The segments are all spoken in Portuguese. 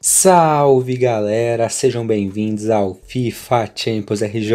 Salve galera, sejam bem-vindos ao FIFA Champions RJ.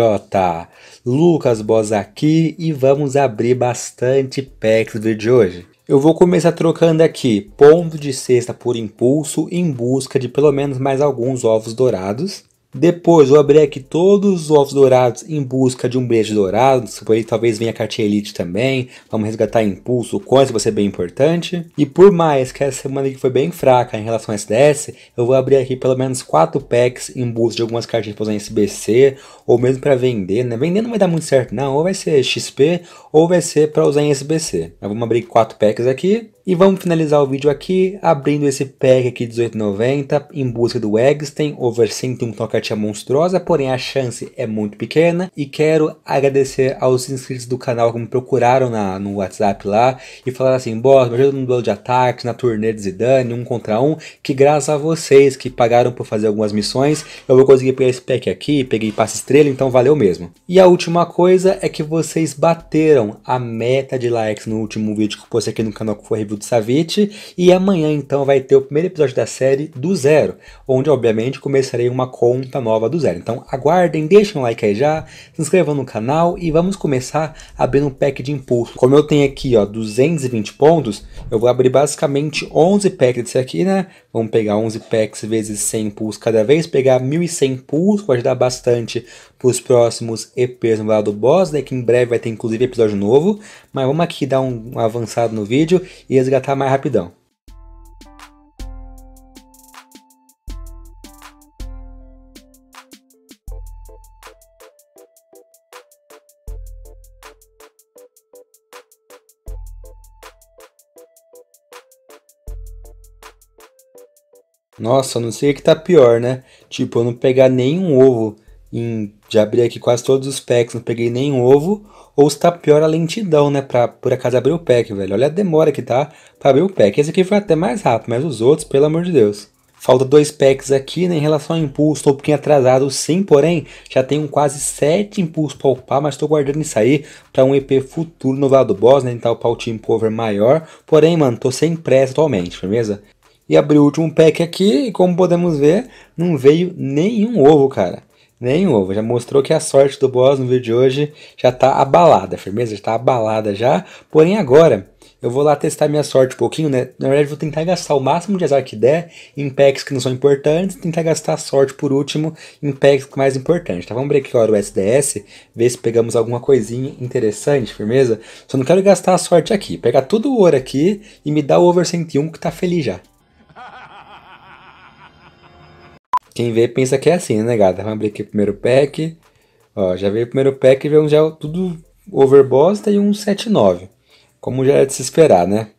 Lucas Boz aqui e vamos abrir bastante packs do vídeo de hoje. Eu vou começar trocando aqui ponto de cesta por impulso em busca de pelo menos mais alguns ovos dourados. Depois vou abrir aqui todos os ovos dourados em busca de um bilhete dourado. Por aí talvez venha a cartinha elite também. Vamos resgatar impulso, o coins vai ser bem importante. E por mais que essa semana aqui foi bem fraca em relação ao SDS, eu vou abrir aqui pelo menos 4 packs em busca de algumas cartinhas para usar em SBC ou mesmo para vender. Né? Vender não vai dar muito certo não, ou vai ser XP ou vai ser para usar em SBC. Mas vamos abrir 4 packs aqui. E vamos finalizar o vídeo aqui abrindo esse pack aqui 1890 em busca do Eggstein over 101 cartinha monstruosa, porém a chance é muito pequena e quero agradecer aos inscritos do canal que me procuraram na, no WhatsApp lá e falaram assim, boss, me ajuda no duelo de ataque, na turnê de Zidane, um contra um, que graças a vocês que pagaram por fazer algumas missões, eu vou conseguir pegar esse pack aqui, peguei passe estrela, então valeu mesmo. E a última coisa é que vocês bateram a meta de likes no último vídeo que eu postei aqui no canal que foi review Vicente Savitti. E amanhã, então, vai ter o primeiro episódio da série do zero, onde, obviamente, começarei uma conta nova do zero. Então, aguardem, deixem um like aí já, se inscrevam no canal e vamos começar abrindo um pack de impulso. Como eu tenho aqui, ó, 220 pontos, eu vou abrir basicamente 11 packs desse aqui, né? Vamos pegar 11 packs vezes 100 pulls cada vez, pegar 1.100 pulls, vai ajudar bastante para os próximos EPs no lado do boss, né? Que em breve vai ter inclusive episódio novo mas vamos aqui dar um avançado no vídeo e resgatar mais rapidão. Nossa, não sei o que tá pior, né? Tipo, eu não pegar nenhum ovo em, já abri aqui quase todos os packs, não peguei nenhum ovo. Ou está pior a lentidão, né? Pra por acaso abrir o pack, velho. Olha a demora que tá pra abrir o pack. Esse aqui foi até mais rápido, mas os outros, pelo amor de Deus. Falta dois packs aqui, né? Em relação ao impulso, estou um pouquinho atrasado sim, porém, já tenho quase sete impulsos para upar, mas estou guardando isso aí para um EP futuro no Vale do Boss, né? então upar o time Power maior. Porém, mano, tô sem pressa atualmente, beleza? E abri o último pack aqui e como podemos ver, não veio nenhum ovo, cara. Nem ovo. Já mostrou que a sorte do boss no vídeo de hoje já está abalada. firmeza já tá abalada já. Porém, agora eu vou lá testar minha sorte um pouquinho, né? Na verdade, vou tentar gastar o máximo de azar que der em packs que não são importantes. Tentar gastar a sorte por último em packs mais importantes, tá? Vamos break aqui agora o SDS, ver se pegamos alguma coisinha interessante, firmeza? Só não quero gastar a sorte aqui. Pegar todo o ouro aqui e me dar o over 101 que tá feliz já. Quem vê pensa que é assim, né, gata? Vamos abrir aqui o primeiro pack. Ó, já veio o primeiro pack e veio um já tudo overbosta e um 7,9. Como já é de se esperar, né?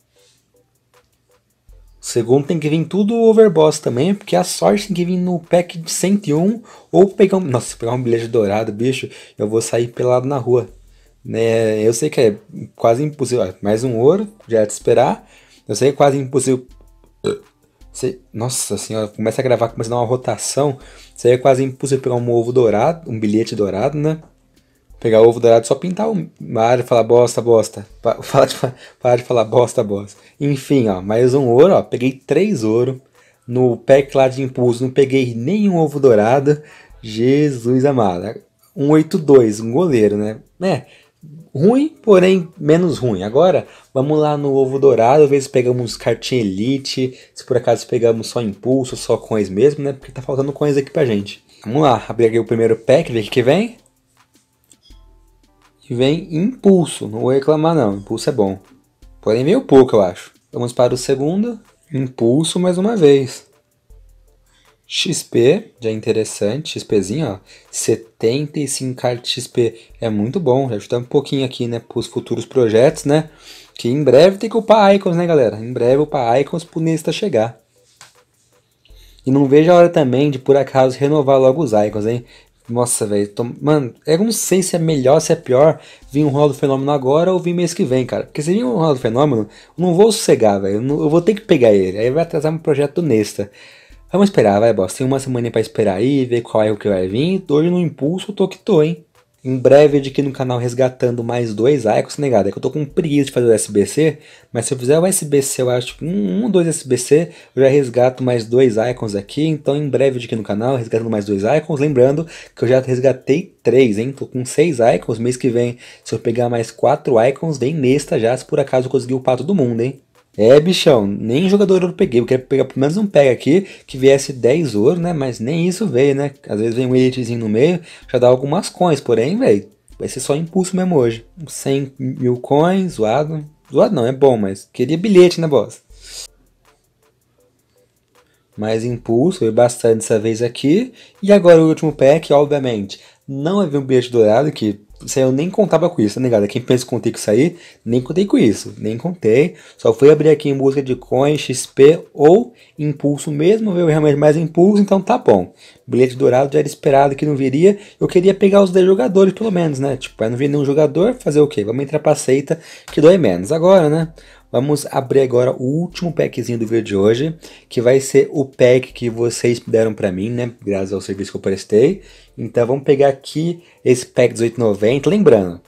O segundo tem que vir tudo overboss também, porque é a sorte tem que vir no pack de 101 ou pegar um. Nossa, pegar um bilhete dourado, bicho, eu vou sair pelado na rua. Né? Eu sei que é quase impossível. Mais um ouro, já é de esperar. Eu sei que é quase impossível você, nossa senhora, começa a gravar, começa a dar uma rotação. Seria é quase impossível pegar um ovo dourado, um bilhete dourado, né? Pegar o ovo dourado só pintar uma área e falar bosta, bosta. Para de, para de falar bosta, bosta. Enfim, ó, mais um ouro, ó. Peguei três ouro. No pack lá de impulso, não peguei nenhum ovo dourado. Jesus amado. 182, é um goleiro, né? É, ruim, porém menos ruim. Agora, vamos lá no ovo dourado, ver se pegamos cartinha elite, se por acaso pegamos só impulso, só coins mesmo, né? Porque tá faltando coins aqui pra gente. Vamos lá, abrir aqui o primeiro pack, ver o que vem. E vem impulso, não vou reclamar não, impulso é bom. Porém veio pouco, eu acho. Vamos para o segundo, impulso mais uma vez. XP, já é interessante, XPzinho, ó, 75 XP, é muito bom, já ajudar um pouquinho aqui, né, para os futuros projetos, né, que em breve tem que upar Icons, né, galera, em breve upar Icons pro Nesta chegar. E não vejo a hora também de, por acaso, renovar logo os Icons, hein, nossa, velho, tô... mano, eu não sei se é melhor, se é pior vir um rolo do fenômeno agora ou vir mês que vem, cara. Porque se vir um rolo do fenômeno, eu não vou sossegar, velho, eu, não... eu vou ter que pegar ele, aí vai atrasar meu projeto do Nesta. Vamos esperar, vai, boss. Tem uma semana para esperar aí, ver qual é o que vai vir. Hoje no impulso, tô que tô, hein? Em breve aqui no canal resgatando mais dois Icons, é negado. É que eu tô com preguiça de fazer o SBC, mas se eu fizer o SBC, eu acho um, um, dois SBC, eu já resgato mais dois Icons aqui. Então em breve aqui no canal resgatando mais dois Icons. Lembrando que eu já resgatei três, hein? Tô com seis Icons. Mês que vem, se eu pegar mais quatro Icons, vem nesta já, se por acaso eu conseguir o pato do mundo, hein? É, bichão, nem jogador ouro peguei. Eu queria pegar pelo menos um pega aqui, que viesse 10 ouro, né? Mas nem isso veio, né? Às vezes vem um elitezinho no meio, já dá algumas coins, porém, velho, vai ser só impulso mesmo hoje. 100 mil coins, zoado. Zoado não, é bom, mas queria bilhete, né, boss? mais impulso, foi bastante dessa vez aqui. E agora o último pack, obviamente, não é um bilhete dourado, que isso aí eu nem contava com isso, tá ligado? Quem pensa que contei com isso aí, nem contei com isso, nem contei. Só fui abrir aqui em busca de coin, XP ou impulso mesmo, veio realmente mais impulso, então tá bom. Bilhete dourado já era esperado que não viria. Eu queria pegar os 10 jogadores, pelo menos, né? Tipo, aí não vir nenhum jogador, fazer o quê? Vamos entrar pra seita que dói menos. Agora, né? Vamos abrir agora o último packzinho do vídeo de hoje, que vai ser o pack que vocês deram para mim, né? Graças ao serviço que eu prestei. Então vamos pegar aqui esse pack 1890, lembrando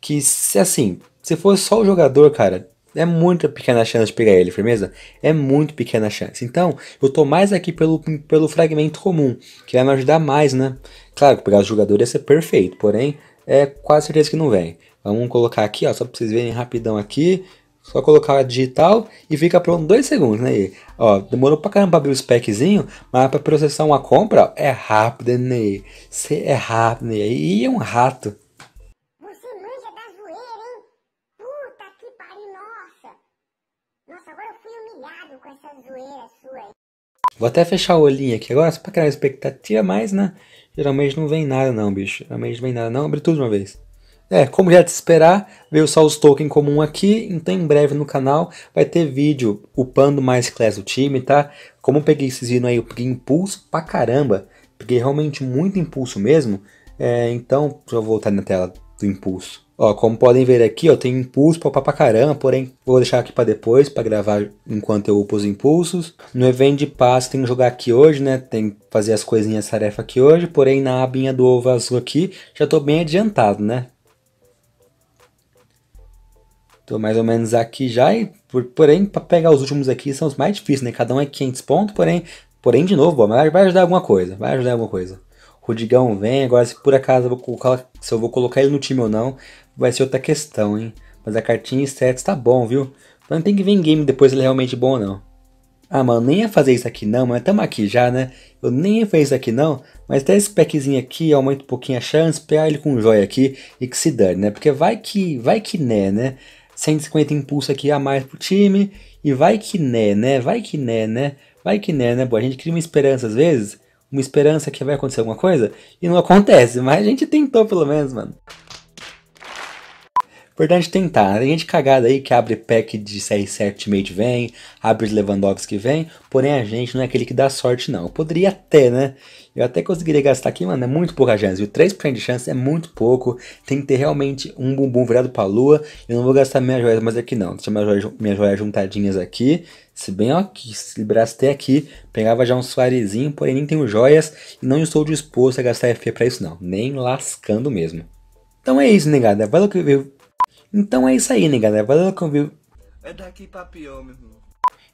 que se assim, se for só o jogador, cara, é muito pequena a chance de pegar ele, firmeza? É muito pequena a chance. Então, eu tô mais aqui pelo, pelo fragmento comum, que vai me ajudar mais, né? Claro que pegar o jogador ia ser perfeito, porém, é quase certeza que não vem. Vamos colocar aqui, ó, só pra vocês verem rapidão aqui. Só colocar digital e fica pronto dois segundos, né? ó, demorou pra caramba pra abrir o speczinho, mas pra processar uma compra ó, é rápido, né? Você é rápido, né? E é um rato. Você manja da zoeira, hein? Puta que pariu, nossa! Nossa, agora eu fui humilhado com essa zoeira sua aí. Vou até fechar o olhinho aqui agora, só pra criar expectativa, mas, né? Geralmente não vem nada não, bicho. Geralmente não vem nada não, abre tudo de uma vez. É, como já te esperar, veio só os token comum aqui, então em breve no canal vai ter vídeo upando mais class do time, tá? Como eu peguei esses vindo aí, eu peguei impulso pra caramba, peguei realmente muito impulso mesmo, é, então deixa eu voltar na tela do impulso. Ó, como podem ver aqui, ó, tem impulso para pra caramba, porém vou deixar aqui para depois, para gravar enquanto eu upo os impulsos. No evento de passe tem que jogar aqui hoje, né? Tem que fazer as coisinhas tarefa aqui hoje, porém na abinha do ovo azul aqui já estou bem adiantado, né? Tô mais ou menos aqui já, e por, porém, para pegar os últimos aqui são os mais difíceis, né? Cada um é 500 pontos, porém, porém de novo, ó, vai ajudar alguma coisa, vai ajudar alguma coisa. O Rudigão vem, agora se por acaso eu vou colocar, se eu vou colocar ele no time ou não, vai ser outra questão, hein? Mas a cartinha stats tá bom, viu? Então tem que ver em game depois se ele é realmente bom ou não. Ah, mano, nem ia fazer isso aqui não, mas tamo aqui já, né? Eu nem ia fazer isso aqui não, mas até esse packzinho aqui aumenta um pouquinho a chance, pegar ele com um joia aqui e que se dane, né? Porque vai que, vai que né, né? 150 impulso aqui a mais pro time. E vai que né, né? Vai que né, né? Vai que né, né? Boa, a gente cria uma esperança às vezes, uma esperança que vai acontecer alguma coisa, e não acontece, mas a gente tentou pelo menos, mano. Importante tentar. Né? Tem gente cagada aí que abre pack de CR7 Made vem, abre Lewandowski vem, porém a gente não é aquele que dá sorte, não. Eu poderia até, né? Eu até conseguiria gastar aqui, mano, é muito pouca chance, O 3% de chance é muito pouco. Tem que ter realmente um bumbum virado pra lua. Eu não vou gastar minhas joias mais aqui, não. Deixa minhas joias, minhas joias juntadinhas aqui. Se bem, ó, que se liberasse até aqui, pegava já um suarezinho, porém nem tenho joias e não estou disposto a gastar FP pra isso, não. Nem lascando mesmo. Então é isso, negada. Né, Valeu que eu então é isso aí, negada. Valeu quem viu. É daqui pra pior, meu irmão.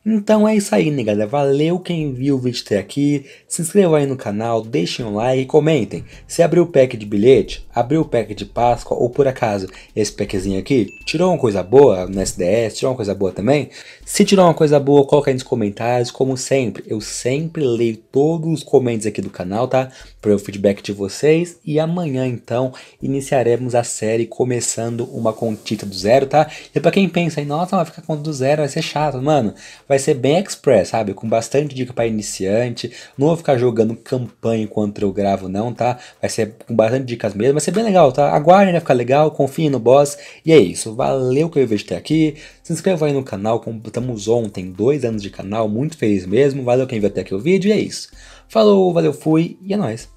Então é isso aí, negada. Valeu quem viu o vídeo até aqui. Se inscreva aí no canal, deixem um like e comentem. Se abriu o pack de bilhete, abriu o pack de Páscoa ou por acaso esse packzinho aqui, tirou uma coisa boa no SDS, tirou uma coisa boa também? Se tirou uma coisa boa, coloca aí nos comentários, como sempre. Eu sempre leio todos os comentários aqui do canal, tá? Para o feedback de vocês. E amanhã, então, iniciaremos a série começando uma conta do zero, tá? E para quem pensa aí, nossa, vai ficar conta do zero, vai ser chato, mano. Vai ser bem express, sabe? Com bastante dica para iniciante. Não vou ficar jogando campanha enquanto eu gravo, não, tá? Vai ser com bastante dicas mesmo. Vai ser bem legal, tá? Aguardem, vai né? ficar legal. Confiem no boss. E é isso. Valeu que eu vejo até aqui. Se inscreva aí no canal. Comp Começamos ontem, dois anos de canal, muito feliz mesmo. Valeu quem viu até aqui o vídeo e é isso. Falou, valeu, fui e é nóis.